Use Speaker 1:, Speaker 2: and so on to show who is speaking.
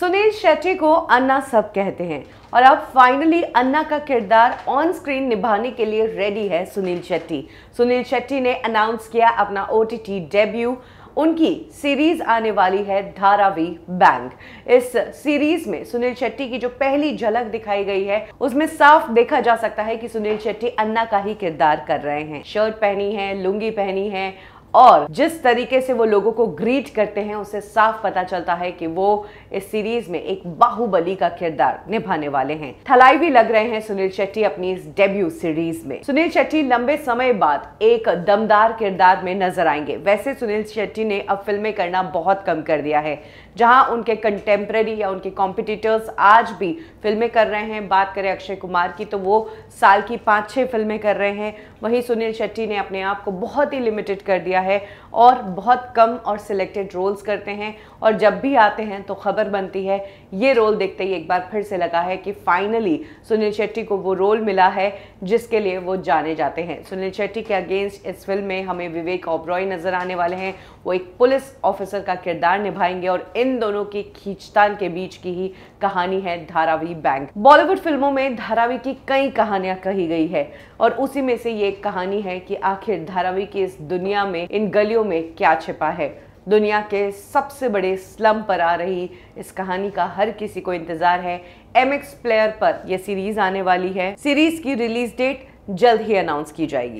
Speaker 1: सुनील शेट्टी को अन्ना सब कहते हैं और अब फाइनली अन्ना का किरदार ऑन स्क्रीन निभाने के लिए रेडी है सुनील शेट्टी सुनील शेट्टी ने अनाउंस किया अपना ओ डेब्यू उनकी सीरीज आने वाली है धारावी बैंग इस सीरीज में सुनील शेट्टी की जो पहली झलक दिखाई गई है उसमें साफ देखा जा सकता है कि सुनील शेट्टी अन्ना का ही किरदार कर रहे हैं शर्ट पहनी है लुंगी पहनी है और जिस तरीके से वो लोगों को ग्रीट करते हैं उसे साफ पता चलता है कि वो इस सीरीज में एक बाहुबली का किरदार निभाने वाले हैं थलाई भी लग रहे हैं सुनील शेट्टी अपनी इस डेब्यू सीरीज में सुनील शेट्टी लंबे समय बाद एक दमदार किरदार में नजर आएंगे वैसे सुनील शेट्टी ने अब फिल्में करना बहुत कम कर दिया है जहां उनके कंटेम्प्रेरी या उनके कॉम्पिटिटर्स आज भी फिल्में कर रहे हैं बात करें अक्षय कुमार की तो वो साल की पाँच छः फिल्में कर रहे हैं वहीं सुनील शेट्टी ने अपने आप को बहुत ही लिमिटेड कर दिया है है और बहुत कम और सिलेक्टेड रोल्स करते हैं और जब भी आते हैं तो खबर बनती है ये रोल देखते ही एक बार फिर से लगा है कि फाइनली सुनील शेट्टी को वो रोल मिला है जिसके लिए वो जाने जाते हैं सुनील शेट्टी के अगेंस्ट इस फिल्म में हमें विवेक ओब्रॉय नज़र आने वाले हैं वो एक पुलिस ऑफिसर का किरदार निभाएंगे और इन दोनों की खींचतान के बीच की ही कहानी है धारावी बैंक बॉलीवुड फिल्मों में धारावी की कई कहानियां कही गई है और उसी में से ये एक कहानी है कि आखिर धारावी की इस दुनिया में इन गलियों में क्या छिपा है दुनिया के सबसे बड़े स्लम पर आ रही इस कहानी का हर किसी को इंतजार है एम एक्स प्लेयर पर यह सीरीज आने वाली है सीरीज की रिलीज डेट जल्द ही अनाउंस की जाएगी